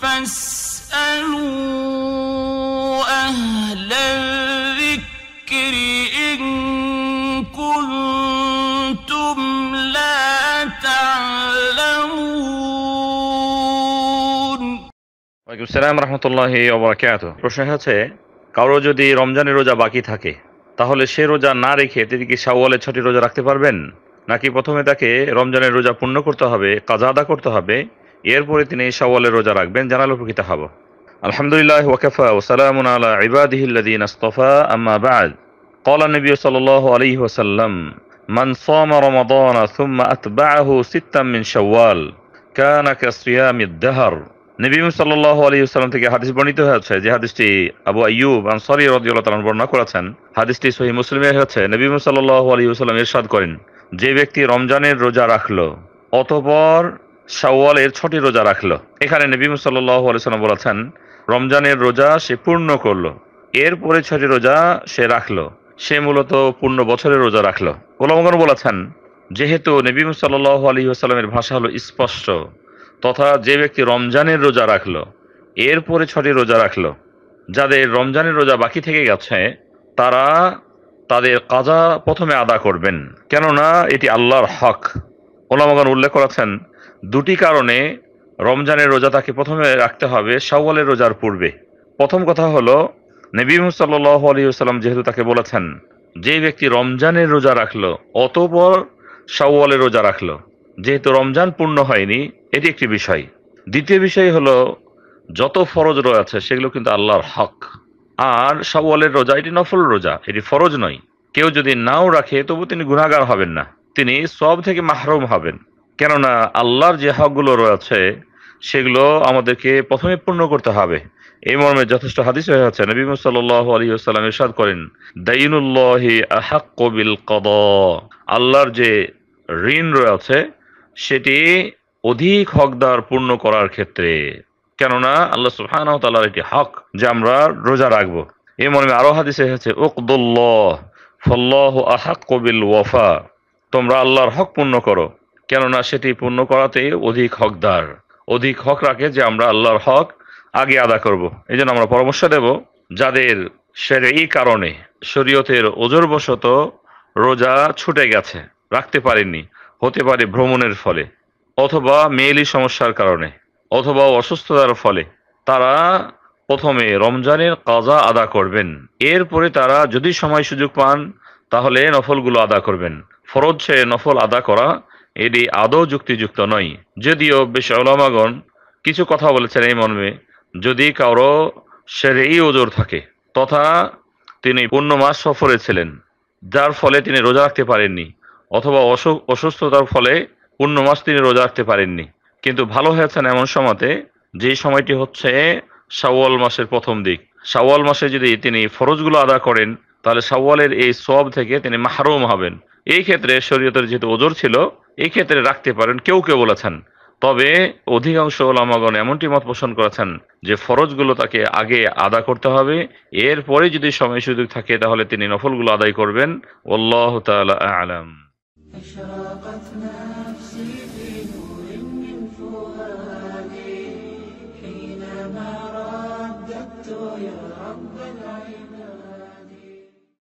প্রশ্ন হচ্ছে কারো যদি রমজানের রোজা বাকি থাকে তাহলে সে রোজা না রেখে তিনি কি শাওয়ালের ছটি রোজা রাখতে পারবেন নাকি প্রথমে তাকে রমজানের রোজা পূর্ণ করতে হবে কাজা আদা করতে হবে এরপরে তিনি সওয়ালে রোজা রাখবেন জানালো উপকৃত হব আলহামদুলিল্লাহ ওয়াকফা ওসালাম আলা ইবাদিহিল্লাদিন আস্তফা আম্মা বাদ قال النبي صلى الله عليه وسلم من صام رمضان ثم أتبعه ستا من شوال كان كصيام الدهر থেকে হাদিস বর্ণিত হয়েছে যে হাদিসটি আবু আইয়ুব আনসারি রদিউল্লাহ তালন বর্ণনা করেছেন হাদিসটি সহি মুসলিমে হয়েছে নবী সাল্লাহ আলী সাল্লাম ইরশাদ করেন যে ব্যক্তি রমজানের রোজা রাখল অতপর শাওয়ালের ছটি রোজা রাখলো এখানে নবী সাল্লাহ বলেছেন রমজানের রোজা সে পূর্ণ করলো এরপরে ছটি রোজা সে রাখলো সে মূলত পূর্ণ বছরের রোজা রাখলো ওলামগণ বলেছেন যেহেতু নবীম সাল্লাহ আলী ভাষা হলো স্পষ্ট তথা যে ব্যক্তি রমজানের রোজা রাখলো এরপরে ছটি রোজা রাখলো যাদের রমজানের রোজা বাকি থেকে গেছে তারা তাদের কাজা প্রথমে আদা করবেন কেননা এটি আল্লাহর হক ওলামাগণ উল্লেখ করেছেন দুটি কারণে রমজানের রোজা তাকে প্রথমে রাখতে হবে শাওয়ালের রোজার পূর্বে প্রথম কথা হল নবী সাল্লাহ আলহিহাল্লাম যেহেতু তাকে বলেছেন যে ব্যক্তি রমজানের রোজা রাখলো অতপর শাওয়ালের রোজা রাখলো যেহেতু রমজান পূর্ণ হয়নি এটি একটি বিষয় দ্বিতীয় বিষয় হল যত ফরজ রয়েছে সেগুলো কিন্তু আল্লাহর হক আর শাওয়ালের রোজা এটি নফল রোজা এটি ফরজ নয় কেউ যদি নাও রাখে তবু তিনি গুণাগার হবেন না তিনি সব থেকে মাহরুম হবেন কেননা আল্লাহর যে হকগুলো রয়েছে সেগুলো আমাদেরকে প্রথমে পূর্ণ করতে হবে এই মর্মে যথেষ্ট হাদিস হয়ে আছে নবী সাল্লাহ আলী আসসালাম ইরশাদ করেন দাইনুল্লাহি কবিল কদ আল্লাহর যে ঋণ রয়েছে সেটি অধিক হকদার পূর্ণ করার ক্ষেত্রে কেননা আল্লাহ সুফান তাল্লাহর একটি হক যে আমরা রোজা রাখবো এই মর্মে আরো হাদিস যাচ্ছে উকদুল্লাহ ফল্লাহ কবিল ওয়াফা তোমরা আল্লাহর হক পূর্ণ করো কেননা সেটি পূর্ণ করাতে অধিক হকদার অধিক হক রাখে যে আমরা আল্লাহর হক আগে আদা করব। এই জন্য আমরা পরামর্শ দেব যাদের সের এই কারণে শরীয়তের ওজোরবশত রোজা ছুটে গেছে রাখতে পারেনি হতে পারে ভ্রমণের ফলে অথবা মেয়েলি সমস্যার কারণে অথবা অসুস্থতার ফলে তারা প্রথমে রমজানের কাজা আদা করবেন এরপরে তারা যদি সময় সুযোগ পান তাহলে নফলগুলো আদা করবেন ফরজ সে নফল আদা করা এটি আদৌ যুক্তিযুক্ত নয় যদিও বেশ ওলামাগণ কিছু কথা বলেছেন এই মর্মে যদি কারো সেরেই ওজোর থাকে তথা তিনি পূর্ণ মাস সফরে ছিলেন যার ফলে তিনি রোজা রাখতে পারেননি অথবা অসুস্থতার ফলে পূর্ণ মাস তিনি রোজা রাখতে পারেননি কিন্তু ভালো হয়েছেন এমন সময়তে যে সময়টি হচ্ছে শাওয়াল মাসের প্রথম দিক শাওয়াল মাসে যদি তিনি ফরজগুলো আদা করেন তাহলে সওয়ালের এই সব থেকে তিনি মাহরুম হবেন এই ক্ষেত্রে শরীয়তের যেহেতু ওজোর ছিল এই ক্ষেত্রে রাখতে পারেন কেউ কেউ বলেছেন তবে অধিকাংশ ওলামাগণ এমনটি মত পোষণ করেছেন যে ফরজগুলো তাকে আগে আদা করতে হবে এরপরে যদি সময় সুযোগ থাকে তাহলে তিনি নফলগুলো আদায় করবেন আল্লাহ আলাম